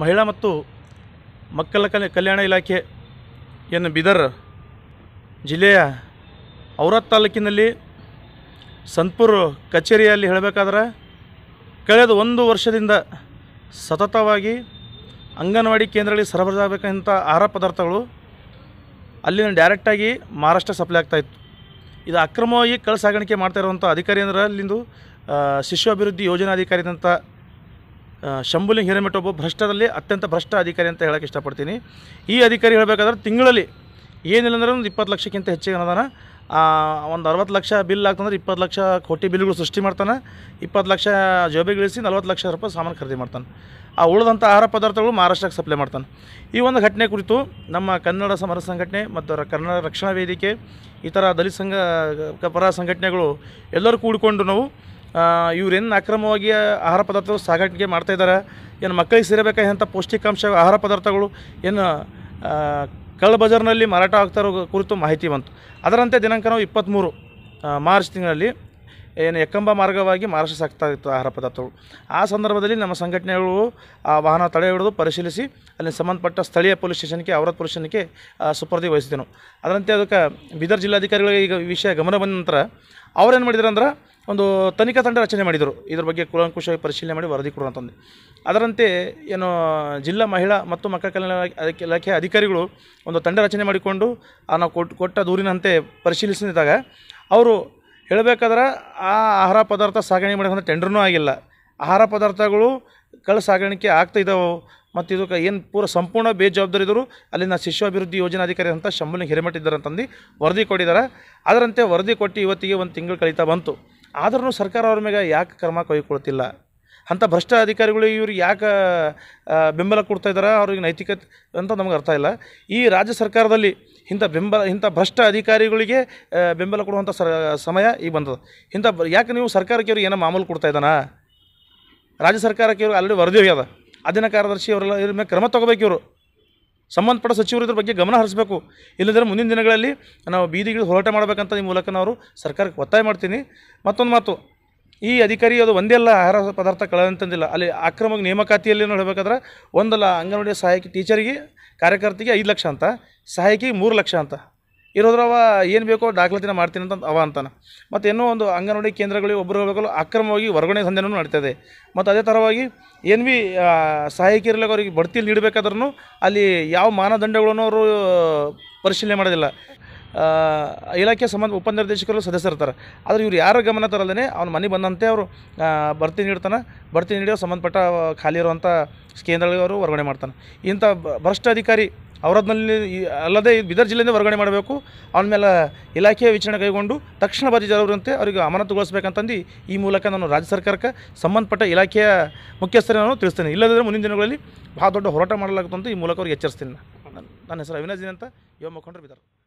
ಮಹಿಳಾ ಮತ್ತು ಮಕ್ಕಳ ಕಲ್ಯಾಣ ಇಲಾಖೆ ಏನು ಬೀದರ್ ಜಿಲ್ಲೆಯ ಔರಾದ್ ತಾಲೂಕಿನಲ್ಲಿ ಸಂತಪುರ್ ಕಚೇರಿಯಲ್ಲಿ ಹೇಳಬೇಕಾದ್ರೆ ಕಳೆದ ಒಂದು ವರ್ಷದಿಂದ ಸತತವಾಗಿ ಅಂಗನವಾಡಿ ಕೇಂದ್ರಗಳಿಗೆ ಸರಬರಾಜಾಗಬೇಕಂಥ ಆಹಾರ ಪದಾರ್ಥಗಳು ಅಲ್ಲಿನ ಡೈರೆಕ್ಟಾಗಿ ಮಹಾರಾಷ್ಟ್ರ ಸಪ್ಲೈ ಆಗ್ತಾಯಿತ್ತು ಇದು ಅಕ್ರಮವಾಗಿ ಕಳ್ಳ ಸಾಗಾಣಿಕೆ ಮಾಡ್ತಾ ಇರುವಂಥ ಅಧಿಕಾರಿ ಅಂದ್ರೆ ಅಲ್ಲಿಂದು ಶಿಶು ಅಭಿವೃದ್ಧಿ ಯೋಜನಾ ಅಧಿಕಾರಿದಂಥ ಶಂಭುಲಿಂಗ್ ಹಿರೇಮಠ ಒಬ್ಬ ಭ್ರಷ್ಟದಲ್ಲಿ ಅತ್ಯಂತ ಭ್ರಷ್ಟ ಅಧಿಕಾರಿ ಅಂತ ಹೇಳೋಕ್ಕೆ ಇಷ್ಟಪಡ್ತೀನಿ ಈ ಅಧಿಕಾರಿ ಹೇಳಬೇಕಾದ್ರೆ ತಿಂಗಳಲ್ಲಿ ಏನಿಲ್ಲ ಅಂದ್ರೆ ಒಂದು ಇಪ್ಪತ್ತು ಲಕ್ಷಕ್ಕಿಂತ ಹೆಚ್ಚಿಗೆ ಆ ಒಂದು ಅರವತ್ತು ಲಕ್ಷ ಬಿಲ್ ಆಗ್ತಂದ್ರೆ ಇಪ್ಪತ್ತು ಲಕ್ಷ ಕೋಟಿ ಬಿಲ್ಗಳು ಸೃಷ್ಟಿ ಮಾಡ್ತಾನೆ ಇಪ್ಪತ್ತು ಲಕ್ಷ ಜೋಬಿಗಿಳಿಸಿ ನಲ್ವತ್ತು ಲಕ್ಷ ರೂಪಾಯಿ ಸಾಮಾನು ಖರೀದಿ ಮಾಡ್ತಾನೆ ಆ ಉಳಿದಂಥ ಆಹಾರ ಪದಾರ್ಥಗಳು ಮಹಾರಾಷ್ಟ್ರಕ್ಕೆ ಸಪ್ಲೈ ಮಾಡ್ತಾನೆ ಈ ಒಂದು ಘಟನೆ ಕುರಿತು ನಮ್ಮ ಕನ್ನಡ ಸಮರ ಸಂಘಟನೆ ಮತ್ತು ಕನ್ನಡ ರಕ್ಷಣಾ ವೇದಿಕೆ ಇತರ ದಲಿತ ಸಂಘ ಪರ ಸಂಘಟನೆಗಳು ಎಲ್ಲರೂ ಕೂಡಿಕೊಂಡು ನಾವು ಇವ್ರೇನು ಅಕ್ರಮವಾಗಿ ಆಹಾರ ಪದಾರ್ಥಗಳು ಸಾಗಾಣಿಕೆ ಮಾಡ್ತಾಯಿದ್ದಾರೆ ಏನು ಮಕ್ಕಳಿಗೆ ಸೇರಬೇಕಾದಂಥ ಪೌಷ್ಟಿಕಾಂಶ ಆಹಾರ ಪದಾರ್ಥಗಳು ಏನು ಕಳ್ಳ ಬಜಾರ್ನಲ್ಲಿ ಮಾರಾಟ ಆಗ್ತಾ ಇರೋ ಕುರಿತು ಮಾಹಿತಿ ಬಂತು ಅದರಂತೆ ದಿನಾಂಕ ನಾವು ಇಪ್ಪತ್ತ್ಮೂರು ಮಾರ್ಚ್ ತಿಂಗಳಲ್ಲಿ ಏನು ಎಕ್ಕಂಬ ಮಾರ್ಗವಾಗಿ ಮಹಾರಾಷ್ಟ್ರ ಸಾಕ್ತಾ ಇತ್ತು ಆಹಾರ ಪದಾರ್ಥಗಳು ಆ ಸಂದರ್ಭದಲ್ಲಿ ನಮ್ಮ ಸಂಘಟನೆಗಳು ಆ ವಾಹನ ತಡೆ ಹಿಡಿದು ಪರಿಶೀಲಿಸಿ ಅಲ್ಲಿ ಸಂಬಂಧಪಟ್ಟ ಸ್ಥಳೀಯ ಪೊಲೀಸ್ ಸ್ಟೇಷನ್ಗೆ ಅವರ ಪೊಲೀಸ್ ಸ್ಟೇಷನ್ಗೆ ಸುಪರ್ದಿ ವಹಿಸಿದ್ದೆನು ಅದರಂತೆ ಅದಕ್ಕೆ ಬೀದರ್ ಜಿಲ್ಲಾಧಿಕಾರಿಗಳಿಗೆ ಈಗ ವಿಷಯ ಗಮನ ಬಂದ ನಂತರ ಏನು ಮಾಡಿದ್ರು ಅಂದ್ರೆ ಒಂದು ತನಿಖಾ ತಂಡ ರಚನೆ ಮಾಡಿದರು ಇದ್ರ ಬಗ್ಗೆ ಕುಲಂಕುಷವಾಗಿ ಪರಿಶೀಲನೆ ಮಾಡಿ ವರದಿ ಕೊಡುವಂತಂದು ಅದರಂತೆ ಏನು ಜಿಲ್ಲಾ ಮಹಿಳಾ ಮತ್ತು ಮಕ್ಕಳ ಕಲ್ಯಾಣ ಇಲಾಖೆ ಅಧಿಕಾರಿಗಳು ಒಂದು ತಂಡ ರಚನೆ ಮಾಡಿಕೊಂಡು ನಾವು ಕೊಟ್ಟು ಕೊಟ್ಟ ದೂರಿನಂತೆ ಪರಿಶೀಲಿಸಿದಾಗ ಅವರು ಹೇಳಬೇಕಾದ್ರೆ ಆ ಆಹಾರ ಪದಾರ್ಥ ಸಾಗಣೆ ಮಾಡೋಕ್ಕಂಥ ಟೆಂಡ್ರೂ ಆಗಿಲ್ಲ ಆಹಾರ ಪದಾರ್ಥಗಳು ಕಳ್ಳ ಸಾಗಾಣಿಕೆ ಆಗ್ತಾಯಿದ್ದಾವೆ ಮತ್ತು ಇದಕ್ಕೆ ಏನು ಪೂರ ಸಂಪೂರ್ಣ ಬೇಜವಾಬ್ದಾರಿ ಇದ್ದರು ಅಲ್ಲಿನ ಶಿಶು ಅಭಿವೃದ್ಧಿ ಅಧಿಕಾರಿ ಅಂತ ಶಂಬುಲಿನ ಹಿರೇಮಠ ಅಂತಂದು ವರದಿ ಕೊಟ್ಟಿದ್ದಾರೆ ಅದರಂತೆ ವರದಿ ಕೊಟ್ಟು ಇವತ್ತಿಗೆ ಒಂದು ತಿಂಗಳು ಕಳೀತಾ ಬಂತು ಆದರೂ ಸರ್ಕಾರ ಅವ್ರ ಮೇಲೆ ಯಾಕೆ ಕ್ರಮ ಕೈಗೊಳ್ತಿಲ್ಲ ಅಂಥ ಭ್ರಷ್ಟ ಅಧಿಕಾರಿಗಳು ಇವರು ಯಾಕೆ ಬೆಂಬಲ ಕೊಡ್ತಾ ಇದ್ದಾರೆ ಅವ್ರಿಗೆ ನೈತಿಕತೆ ಅಂತ ನಮ್ಗೆ ಅರ್ಥ ಇಲ್ಲ ಈ ರಾಜ್ಯ ಸರ್ಕಾರದಲ್ಲಿ ಇಂಥ ಬೆಂಬಲ ಇಂಥ ಭ್ರಷ್ಟ ಅಧಿಕಾರಿಗಳಿಗೆ ಬೆಂಬಲ ಕೊಡುವಂಥ ಸರ ಸಮಯ ಈಗ ಬಂದದ ಇಂಥ ಯಾಕೆ ನೀವು ಸರ್ಕಾರಕ್ಕೆ ಅವ್ರಿಗೆ ಏನೋ ಮಾಮೂಲು ಕೊಡ್ತಾ ಇದ್ದಾನಾ ರಾಜ್ಯ ಸರ್ಕಾರಕ್ಕೆ ಇವರು ಆಲ್ರೆಡಿ ವರದಿ ಹೋಗ್ಯದ ಅದಿನ ಕಾರ್ಯದರ್ಶಿ ಅವರೆಲ್ಲ ಇದ್ರ ಮೇಲೆ ಕ್ರಮ ತೊಗೋಬೇಕು ಇವರು ಸಂಬಂಧಪಟ್ಟ ಸಚಿವರು ಇದ್ರ ಬಗ್ಗೆ ಗಮನ ಹರಿಸಬೇಕು ಇಲ್ಲದ್ರೆ ಮುಂದಿನ ದಿನಗಳಲ್ಲಿ ನಾವು ಬೀದಿಗಿಳಿದು ಹೋರಾಟ ಮಾಡಬೇಕಂತ ಈ ಮೂಲಕ ನಾವು ಸರ್ಕಾರಕ್ಕೆ ಒತ್ತಾಯ ಮಾಡ್ತೀನಿ ಮತ್ತೊಂದು ಮಾತು ಈ ಅಧಿಕಾರಿ ಅದು ಒಂದೇ ಆಹಾರ ಪದಾರ್ಥ ಕಳೆದಂತಂದಿಲ್ಲ ಅಲ್ಲಿ ಅಕ್ರಮ ನೇಮಕಾತಿಯಲ್ಲಿ ನಾವು ಹೇಳಬೇಕಾದ್ರೆ ಒಂದಲ್ಲ ಅಂಗನವಾಡಿ ಸಹಾಯಕಿ ಟೀಚರಿಗೆ ಕಾರ್ಯಕರ್ತಿಗೆ ಐದು ಲಕ್ಷ ಅಂತ ಸಹಾಯಕಿಗೆ ಮೂರು ಲಕ್ಷ ಅಂತ ಇರೋದ್ರವ ಏನು ಬೇಕೋ ದಾಖಲಾತಿನ ಮಾಡ್ತೀನಿ ಅಂತ ಅವ ಅಂತಾನೆ ಮತ್ತು ಇನ್ನೂ ಒಂದು ಅಂಗನವಾಡಿ ಕೇಂದ್ರಗಳಿಗೆ ಒಬ್ಬರು ಹೋಗಲು ಅಕ್ರಮವಾಗಿ ವರ್ಗಾವಣೆ ದಂಧೆನೂ ನಡೀತದೆ ಮತ್ತು ಅದೇ ಥರವಾಗಿ ಏನು ಭೀ ಸಹಾಯಕಿಯರ್ಲಾಗ ಅವರಿಗೆ ಬಡ್ತಿಯಲ್ಲಿ ನೀಡಬೇಕಾದ್ರೂ ಅಲ್ಲಿ ಯಾವ ಮಾನದಂಡಗಳನ್ನು ಅವರು ಪರಿಶೀಲನೆ ಮಾಡೋದಿಲ್ಲ ಇಲಾಖೆ ಸಂಬಂಧ ಉಪನಿರ್ದೇಶಕರು ಇರ್ತಾರೆ ಆದರೆ ಇವ್ರು ಯಾರ ಗಮನ ತರಲ್ಲೇ ಅವ್ನು ಮನೆ ಬಂದಂತೆ ಅವರು ಬಡ್ತಿ ನೀಡ್ತಾನೆ ಬಡ್ತಿ ನೀಡೋ ಸಂಬಂಧಪಟ್ಟ ಖಾಲಿ ಇರುವಂಥ ಅವರು ವರ್ಗಣೆ ಮಾಡ್ತಾನೆ ಇಂಥ ಭ್ರಷ್ಟ ಅಧಿಕಾರಿ ಅವರದ್ನಲ್ಲಿ ಅಲ್ಲದೆ ಬೀದರ್ ಜಿಲ್ಲೆಯಿಂದ ವರ್ಗಣೆ ಮಾಡಬೇಕು ಅವನ ಮೇಲೆ ಇಲಾಖೆಯ ವಿಚಾರಣೆ ಕೈಗೊಂಡು ತಕ್ಷಣ ಬಾಧಿತರವರಂತೆ ಅವರಿಗೆ ಅಮಾನತುಗೊಳಿಸಬೇಕಂತಂದು ಈ ಮೂಲಕ ನಾನು ರಾಜ್ಯ ಸರ್ಕಾರಕ್ಕೆ ಸಂಬಂಧಪಟ್ಟ ಇಲಾಖೆಯ ಮುಖ್ಯಸ್ಥರೇ ನಾನು ತಿಳಿಸ್ತೇನೆ ಇಲ್ಲದಿದ್ದರೆ ಮುಂದಿನ ದಿನಗಳಲ್ಲಿ ಬಹಳ ದೊಡ್ಡ ಹೋರಾಟ ಮಾಡಲಾಗುತ್ತಂತ ಈ ಮೂಲಕ ಅವ್ರಿಗೆ ಎಚ್ಚರಿಸ್ತೀನಿ ನಾನು ನನ್ನ ಹೆಸರು ಅವಿನಾಜಿನ ಅಂತ ಯುವ ಮುಖಂಡರು ಬಿದ್ದಾರೆ